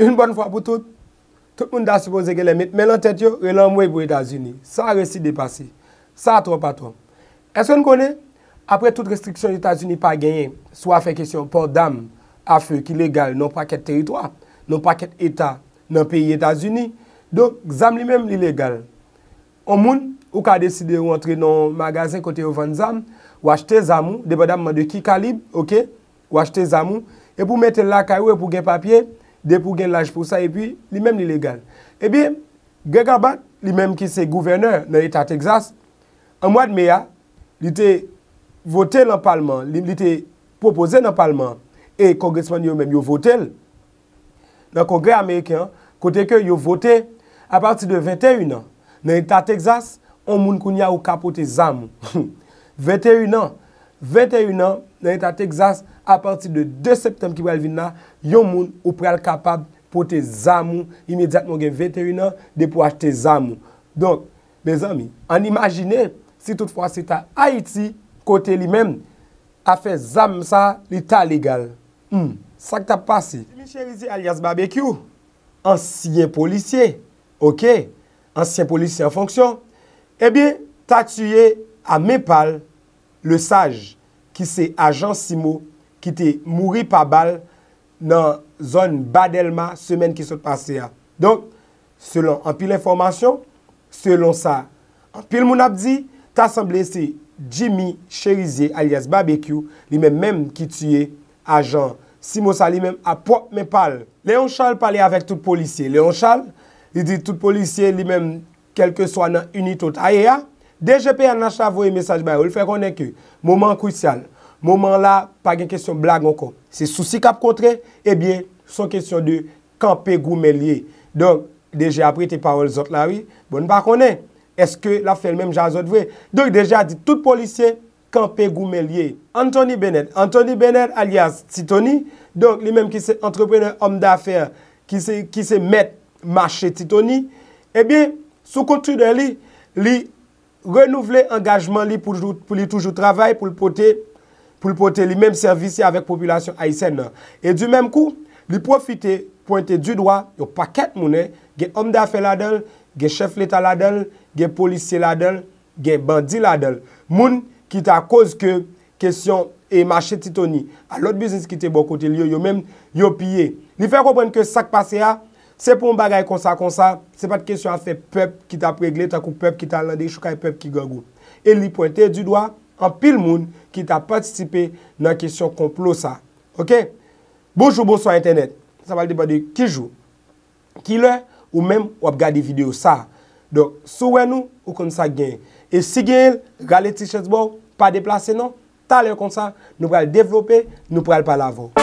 Non non Un bonn fwa pou tout, tout moun da supose gen le mit, men lan tet yo, ren lan mwen pou Etats-Unis. Sa resi depasi. Sa aton paton. Eswen konen, apre tout restriksyon Etats-Unis pa genyen, swa fe kesyon, port dam, afek, ilegal, non paket teritwa, non paket etat, non peyi Etats-Unis, donk, zam li menm li legal. On moun, ou ka deside wantre nan magazin kote yo vant zam, wachte zam ou, depa dam man de ki kalib, ok, wachte zam ou, e pou mette laka ou e pou gen papye, de l'âge pour ça, et puis, puis même lui-même l'illégal. Eh bien, Greg Abbott, lui même qui est gouverneur dans l'État Texas, mois mois mai, mai, était voté dans le Parlement, il proposé proposé le Parlement, Parlement eux le menm yo voté. Le Congrès dans le Congrès américain, yo vote a partir de 21 ans, l'État l'État Texas, on moun koun de ou kapote zam. 21 ans. 21 ans, dans l'État Texas, a pati de 2 septem ki wèl vin nan, yon moun ou prèl kapab pou te zamoun, imediat moun gen veterinan, de pou achte zamoun. Don, bezami, an imagine, si tout fwa se ta Haiti, kote li men, a fe zam sa, li ta legal. Hmm, sak ta pasi. Demi chèrizi alias Babekyou, ansyen polisye, ok, ansyen polisye an fonksyon, ebyen, eh ta tuyè a Mépal, le saj ki se ajan Simo ki te mouri pa bal nan zon badelma semen ki sot pase a. Donk, selon an pil informasyon, selon sa, an pil moun ap di, ta san blese Jimmy Cherizier alias Barbecue, li men menm ki tuye ajan. Simosa li menm apop me pal. Leon Charles pale avek tout polisye. Leon Charles li di tout polisye li menm kelke swa nan unitot. Aye a, deje pe an achavoye mesaj bayo, li fe konen ke, mouman kousyal. Mouman la, pa gen kesyon blag an kon. Se souci kap kontre, e eh bie, son kesyon de kampe goumelye. Don, deja apri te parol zot la, oui, bon bakone, eske la fe l'mem jan zot vwe. Don, deja di tout polisye, kampe goumelye. Anthony Bennett, Anthony Bennett alias Titoni, don, li menm ki se entreprener om dafer, ki se met mache Titoni, e eh bie, sou kontri den li, li renouvle engajman li pou li toujou travay, pou li pote... pou li pwote li menm servisi avèk populasyon aisen nan. E di menm kou, li pwofite pwote du doa, yo paket mounen, gen omdafe la del, gen chef letal la del, gen polisye la del, gen bandi la del. Moun ki ta kouz ke, kesyon e machetitoni. A lot biznis ki te bon kote li yo, yo menm yo pye. Li fèk pwopwen ke sak pase a, se pou m bagay konsa konsa, se pat kesyon a fè pep ki ta pregle, ta kou pep ki ta lande, choukay e pep ki gogo. E li pwote du doa, An pil moun ki ta patisipe nan kesyon konplo sa. Ok? Bojou bojou sa internet. Sa valde pa de ki jou. Ki lè ou men wap gade videyo sa. Don, sou wè nou ou kon sa gen. E si gen, gale tishez bou, pa deplase nan. Ta lè kon sa. Nou pral devlope, nou pral pal avon.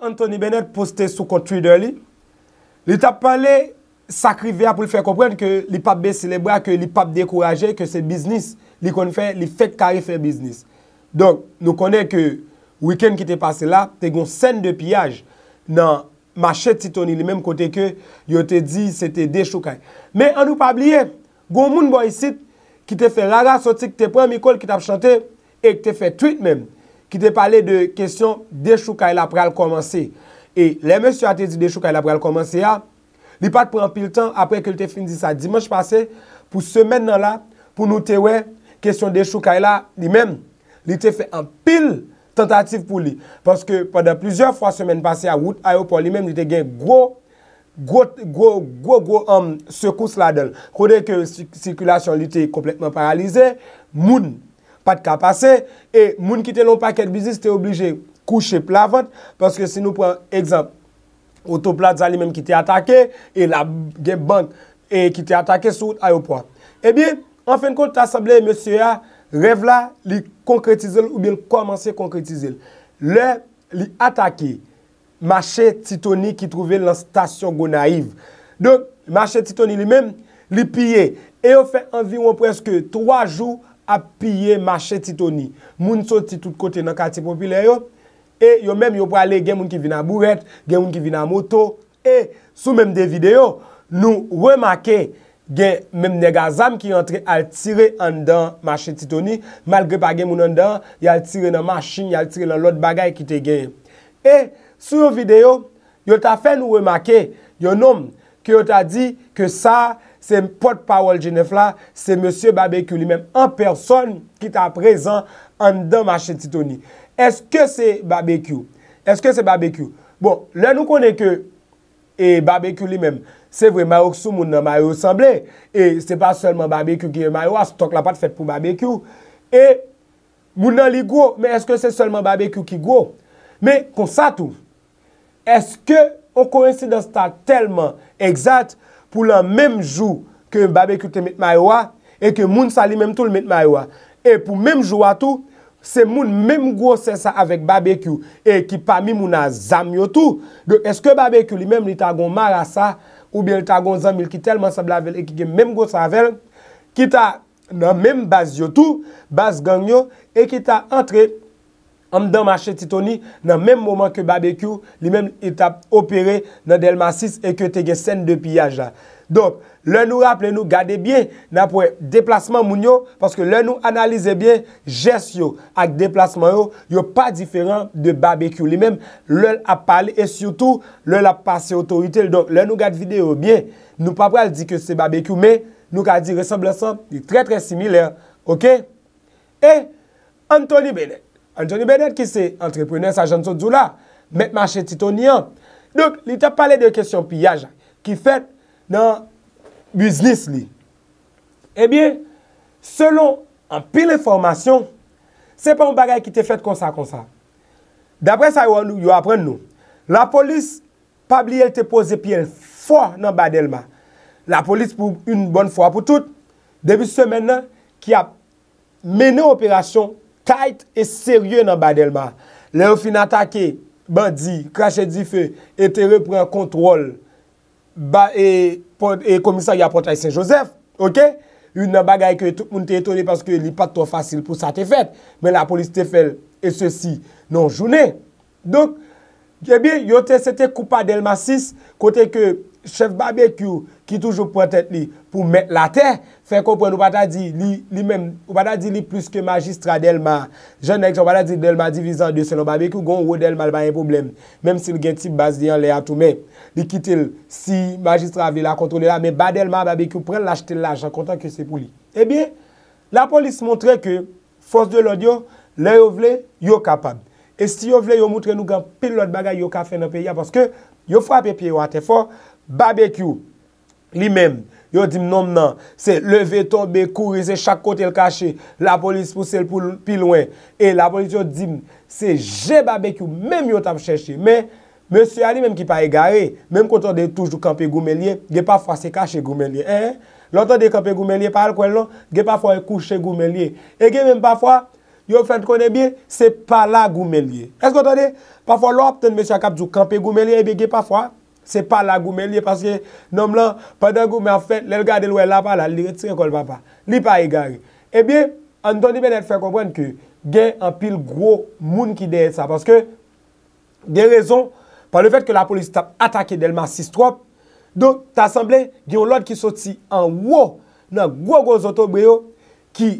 Anthony Bennett poste sou kon Twitter li li tap pale sakri vea pou l fe kompren ke li pap be celebra, ke li pap dekoraje ke se biznis, li kon fe li fe kari fe biznis don nou kone ke weekend ki te pase la te goun sen de piyaj nan machet si Tony li menm kote ke yo te di se te de choukany me anou pabliye goun moun boy sit ki te fe raga soti ki te pre mikol ki te ap chante e ki te fe tweet menm ki te pale de kesyon de chou kaila pral komanse. E le mè sè a te di de chou kaila pral komanse a, li pat pran pil tan apre ke li te fin di sa dimanche pase, pou semen nan la, pou nou te we, kesyon de chou kaila, li mèm, li te fe an pil tentatif pou li. Paske, pandan plizyon fwa semen pase a wout, ayo pou li mèm, li te gen gwo, gwo, gwo, gwo, gwo, gwo, gwo, gwo, gwo, gwo, gwo, gwo, gwo, gwo, gwo, gwo, Pat ka pase, e moun ki te loun paket bizis, te oblije kouche plavot, paske si nou pren ekzamp, otoplat zali menm ki te atake, e la gen bank, e ki te atake sou ayopwa. E bi, an fen kont asamble, monsi ya, rev la, li konkretize l, ou bi l komanse konkretize l. Le, li atake, machet titoni ki trove l an stasyon go naiv. Don, machet titoni li menm, li pye, e yo fe environ preske 3 jou, piye mache titoni. Moun so titout kote nan kati popile yo. E yo menm yo prale gen moun ki vina mouret, gen moun ki vina moto. E sou menm de video nou we make gen menm negazam ki yon tre al tire an dan mache titoni. Malgre pa gen moun an dan, yon tire nan masin, yon tire nan lot bagay ki te gen. E sou yo video, yo ta fe nou we make yo nom ki yo ta di ke sa... Se pot Pawol Djenif la, se Monsie Barbekou li men, an person ki ta prezant an dan ma chetitoni. Eske se Barbekou? Eske se Barbekou? Bon, la nou konen ke, e Barbekou li men, se vwe Marokso moun nan Maroksemble, e se pa selman Barbekou ki yon Maroksemble, stok la pat fèt pou Barbekou, e moun nan li gwo, men eske se selman Barbekou ki gwo? Men, kon sa tou, eske on kouensi dan sta telman egzat, pou la menm jou, ke babekyu te mit maywa, e ke moun sali menm tou li mit maywa, e pou menm jou atou, se moun menm gwo se sa avek babekyu, e ki pa mi moun a zam yo tou, de eske babekyu li menm li tagon marasa, ou biye li tagon zamil ki telman sab lavel, e ki gen menm gwo savel, ki ta nan menm bas yo tou, bas gangyo, e ki ta entre, Amdèm a chè titouni nan mèm mouman ke barbecue, li mèm etap opere nan del masis e kè te gen sèn de piyaj la. Don, lè nou rap, lè nou gade bie, nan pouè deplasman moun yo, paske lè nou analize bie, jès yo ak deplasman yo, yo pa diferan de barbecue. Li mèm lèl ap pale, e syoutou lèl ap pase otorite. Don, lèl nou gade video bie, nou papre al di ke se barbecue, mè, nou ka di resamblesan, yu tre tre simile, ok? E, Anthony Bennett, Anthony Bennett ki se entreprener sa jantou djou la, met mache tito niyan. Dok, li te pale de kesyon piyaj ki fet nan biznis li. Ebyen, selon an pi le formasyon, se pa m bagay ki te fet konsa konsa. Dapre sa yo apren nou. La polis, pa bli el te pose pi el fwa nan badel ma. La polis pou un bon fwa pou tout, debi semen nan ki a mene operasyon Tait e serye nan ba delman. Le ou fin atake, ba di, krashe di fe, ete repre kontrol, ba e komisa y apotay Saint-Joseph, ok? Y nan bagay ke moun te etone paske li pat to fasil pou sa te fet, men la polis te fel, e se si nan jounen. Donk, gebi, eh yo te sete kupa delman 6, kote ke chef barbecue ki toujou pretet li pou met la tey, Fè kompwen ou pata di li mèm, ou pata di li plus ke magistra delman, jenek, ou pata di delman divizan de senon, babekou gon ou delman lman yon problem, mèm si l gen tip bas di yon lè atou mè, li kitil si magistra vè la kontro lè la, mè badelman babekou pren lach tel la, jankontan ki se pou li. E eh bè, la polis montre ke, fòs de lòd yon, lè yon vle, yon kapab. E si yon vle, yon moutre nou gen pil lòd bagay yon ka fè nò pe yon, fòs ke yon frapè pi yon atè fò, babekou li mèm, Yo di m nom nan, se leve tobe, kuri, se chak kote l kache, la polis puse l pi lwen. E la polis yo di m, se jeba bekyou, mèm yo tam chèche. Mè, M. Ali mèm ki pa e gare, mèm konton de touj du kampe goumelye, ge pa fwa se kache goumelye. E, eh? lontan de kampe goumelye, pa al kwen lon, ge pa fwa e kouche goumelye. E ge mèm pa fwa, yo fwen konen bi, se pa la goumelye. E, lontan de, pa fwa lopten M. Akap du kampe goumelye, e eh be ge pa fwa, Se pa la goumen liye, paske nom lan, pa den goumen, en fè, lèl gade louè la pa la, li re tre kol papa. Li pa e gage. E bie, an doni ben et fè kompwen ke, gen an pil gro moun ki deyè sa, paske, gen rezon, pa le fèt ke la polisi tap atake del ma 6-3, do, ta semblè, gen yon lot ki soti an wo, nan wo gozoto bwe yo, ki,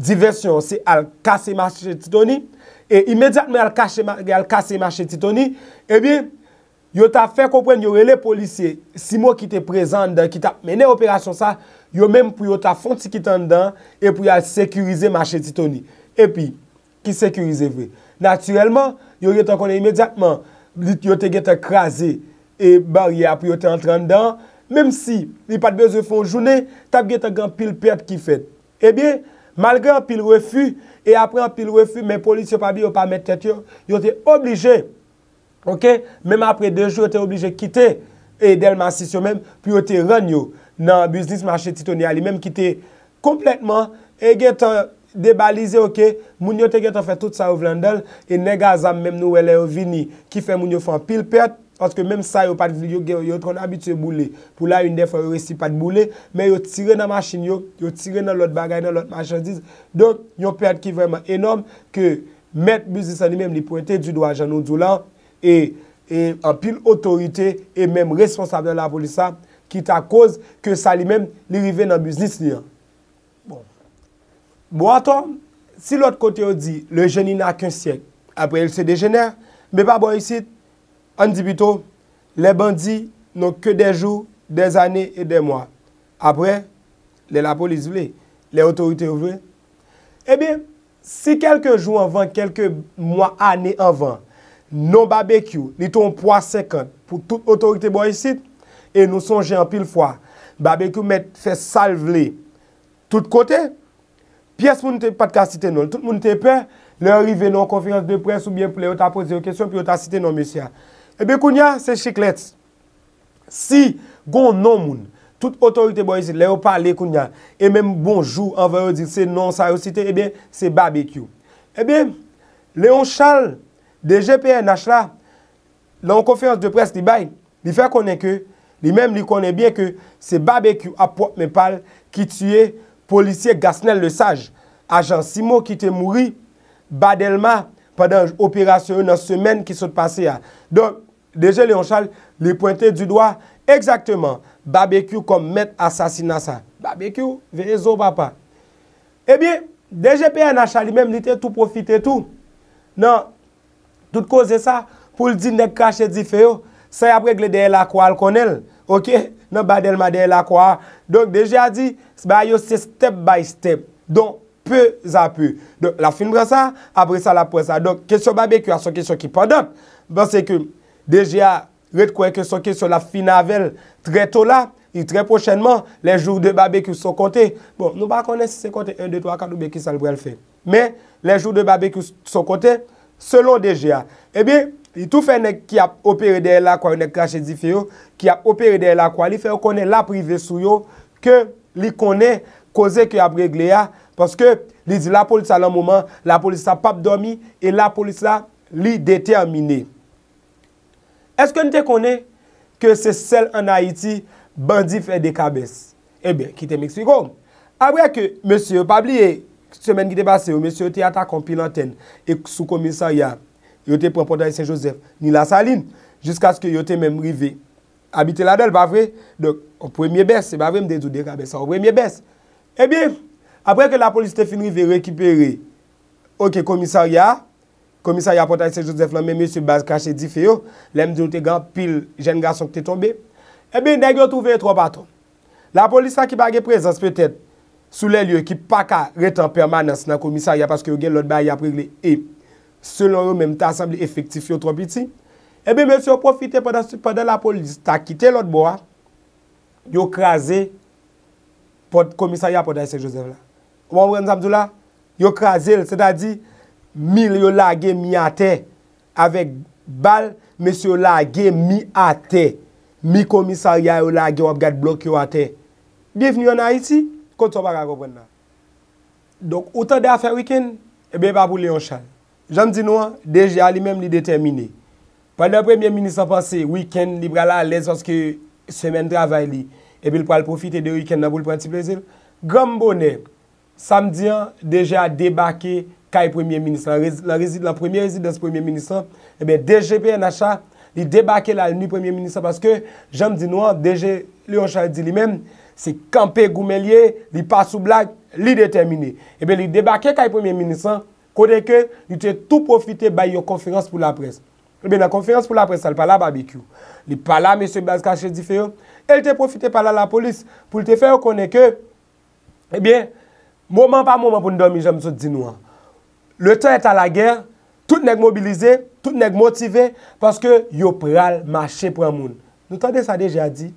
diversyon se al kase ma chetitoni, e imediatme al kase ma chetitoni, e bie, Yo ta fèr kompren yo re le polisye, si mò ki te prezant dan, ki ta menè operasyon sa, yo mèm pou yo ta fonti ki tan dan, e pou ya sekurize machè ti toni. E pi, ki sekurize vè. Naturelman, yo yo ta konè imediatman, yo te gete krasè, e bariya pou yo te entran dan, mèm si, li pat bezè fè ou jounè, ta gete gan pil pèp ki fèt. E bi, malgan pil refu, e apren pil refu, men polisye pa bi yo pa mè tèt yo, yo te oblijè, Ok, mèm apre dèjou, o te oblige kite, e del masisyon mèm, pi o te rènyo nan biznis manche titoniali, mèm kite kompletman, e geto debalize, ok, moun yo te geto fè tout sa ou vlendol, e nega azam mèm nou wèlè ou vini, ki fè moun yo fè pil pèd, oske mèm sa yo pati, yo kon abitye moulè, pou la yon defo yon resipat moulè, mè yo tire nan manchin yo, yo tire nan lot bagay, nan lot manchandise, don, yon pèd ki vèman enom, ki mèm mèm biznis manche titoniali, e an pil otorite e menm responsable la polisa ki ta koz ke sa li menm li rive nan biznis li an. Bon, bon aton si lot kote yo di, le geni nan ak un syek, apre el se dejenè me pa bo yosite, an di bito, le bandi non ke de jou, de zane e de mwa. Apre, le la polise vle, le otorite vle, e eh ben si kelke jou anvan, kelke mwa ane anvan, Non-BBQ, li ton po a sekant pou tout otorite boyisit e nou sonje an pil fwa. BBQ met fè salve li tout kote. Pyes moun te patka site nol. Tout moun te pe, le yon rive nan konferans de pres ou bien pou le yon ta pose yo kesyon pou le yon ta site nan mesya. Ebe kounya, se chiklet. Si goun nan moun, tout otorite boyisit le yon pale kounya, e men bonjou, an va yo di, se non sa yo site, ebe, se BBQ. Ebe, le yon chal, Deje PNH la, nan konfiyans de pres li bay, li fè konen ke, li menm li konen bien ke, se Babeku apot me pal, ki tue policye Gassnel le sage, ajan Simo ki te mouri, Badelma, padan operasyon nan semen ki sot pase ya. Don, deje Leonchal, li pointe du doa, ekzakteman, Babeku kom met asasinasa. Babeku, veye zo vapa. Ebyen, eh deje PNH li menm li te tou profite tou. Nan, Dout koze sa, pou l di ne kache di feyo, sa apregle de la kwa l konel. Ok, nou badel ma de la kwa. Donk deje a di, ba yo se step by step. Donk, peu za pu. Donk, la fin bre sa, apre sa la pou sa. Donk, kesyon babekyo a son kesyon ki pandop. Bon, se ke, deje a ret kwen kesyon kesyon la fin avel, tre to la, yu tre pochenman, le joun de babekyo son kote. Bon, nou ba konen se se kote, 1, 2, 3, 4, 5, 6, 7, 8, 9, 10, 11, 12, 13, 14, 15, 16, 17, 18, 19, 20, 21, 22, 23, 24, 25, 26, 27 Se lon deje a. Ebe, eh li tou fè nek ki ap operè de la kwa nek kache di fè yo, ki ap operè de la kwa li fè yo konè la prive sou yo, ke li konè koze ki ap regle a, paske li di la polis a la mouman, la polis a pap domi, e la polis a li detemine. Eske ni te konè ke se sel an Haiti bandif e dekabes? Ebe, ki te m'eksikon. Abre ke M. Pabli e, semen gite basè, ou mè sè yote yata kompi lantèn, e sou komissar ya, yote pwè pwè pwè ta yosef, ni la salin, jiska sè yote mè mri ve abite ladèl, bavre, on pwè mye bes, bavre mde zou dekabè sa, on pwè mye bes, ebi, apre ke la polis te finri ve rekipere, ok, komissar ya, komissar ya pwè pwè ta yosef lan, mè mè sè basè kache di feyo, lè mdi yote gan pil jen gan son kte tombe, ebi, eh nè gyo touve e tro paton. La polis sa ki bagè prezans, p sou lè liyo ki paka reten permanans nan komisarya paske yo gen lòt ba ya prir li e selon yo menm ta asam li efektif yo tromp iti ebe mèsyo profite padan la polis ta kite lòt bo a yo kraze komisarya padan ese josef la wawren zamdou la yo kraze lè se ta di mi lè yo lage mi ate avek bal mèsyo lage mi ate mi komisarya yo lage wap gade blok yo ate bif ni yon a iti kontwa wak a gopwennan. Donk, outan de a fe wiken, ebe babou li yon chal. Janm di nou an, deje a li menm li detemine. Pan de premye minisan panse, wiken li brala a lez, woske semen dravay li, ebe l pou al profite de wiken nan bou l pranti plezib. Gam bonen, samdian, deje a debake kay premye minisan. La premye rezidans premye minisan, ebe deje pe en asha, li debake la ni premier minisan, paske jam di nouan, deje, li o chal di li men, se kampe goumelye, li pa sou blag, li de termine. Ebe, li debake kay premier minisan, kone ke, li te tou profite bay yo konferans pou la pres. Ebe, nan konferans pou la pres, al pala babikyo. Li pala, mese bas kache di feyo, el te profite pala la polis, pou te feyo kone ke, ebe, mounan pa mounan pou ni do mi jam sou di nouan. Le ta et a la gen, tout nek mobilize, mounan, Tout nèk motive paske yo pral mache pran moun. Nou tande sa deja di,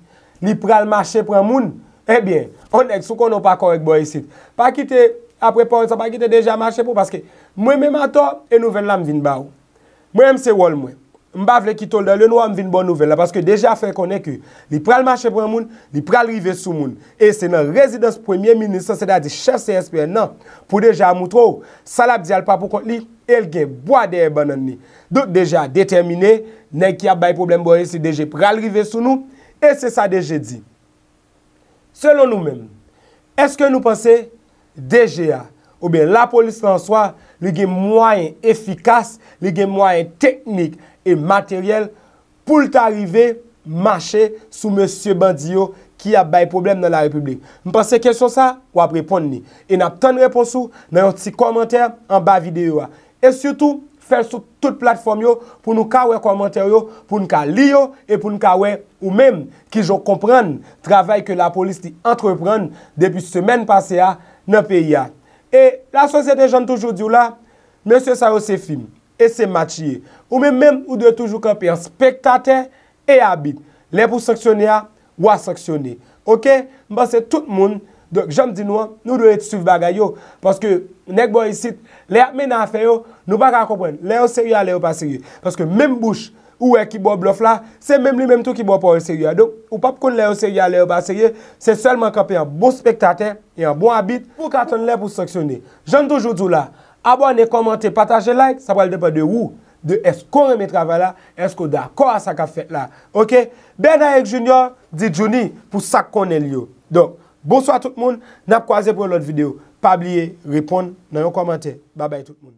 li pral mache pran moun, ebyen, eh on nèk sou konon pa korek boyisit. Pa ki te apre porysa, pa ki te deja mache pou, paske mwen mè mato, e nou ven lam vin ba ou. Mwen mse wol mwen. Mbavle ki tol de lè nou am vin bon nouvel la. Paske deja fè konè kè. Li pral manche pran moun, li pral rive sou moun. E se nan rezidans premier minister se da di chef CSP nan. Pou deja moutrou, salab di al papou kont li, el gen boade e banan ni. Dout deja, detemine, nek ya bay problem boye si deje pral rive sou nou. E se sa deje di. Selon nou men, eske nou pense, deje ya. Ou ben la polis nan swa li gen mwayen efikas, li gen mwayen teknik e materyel pou lta rive mache sou monsye bandi yo ki ap baye problem nan la republik. Mpase kesyon sa, wap repond ni. E nap ton reponsou nan yon ti komentèr an ba videyo a. E syoutou, fèl sou tout platform yo pou nou kawe komentèr yo, pou nou ka li yo, e pou nou kawe ou menm ki jok kompran travay ke la polis li antrepren depi semen pase a nan peyi a. E la sosyete jan toujou di ou la, monsye sa ou se film, e se matye. Ou men men ou de toujou kapi an spektate, e abit. Le pou saksyonia, wwa saksyonia. Ok? Mba se tout moun, do jan di nou, nou do eti souf bagay yo, paske nek bo yisit, le apme nan feyo, nou baka akopwen, le ou seri alè ou pa seri. Paske men mbouche, Ou e ki bo blof la, se mèm li mèm tou ki bo po ou seri ya. Don, ou pap kon le ou seri ya le ou ba seri ya, se selman kapi an bon spektate, e an bon abit pou katon le pou se saksyonne. Jande toujou tou la, abwa ne komante, pataje like, sa pral depa de ou, de esko reme travala, esko da, kwa sa ka fet la, ok? Ben a ek junior, di jouni, pou sak kon el yo. Don, bonso a tout moun, nap kwa ze pou lout videyo. Pa abliye, repon, nan yon komante. Ba bay tout moun.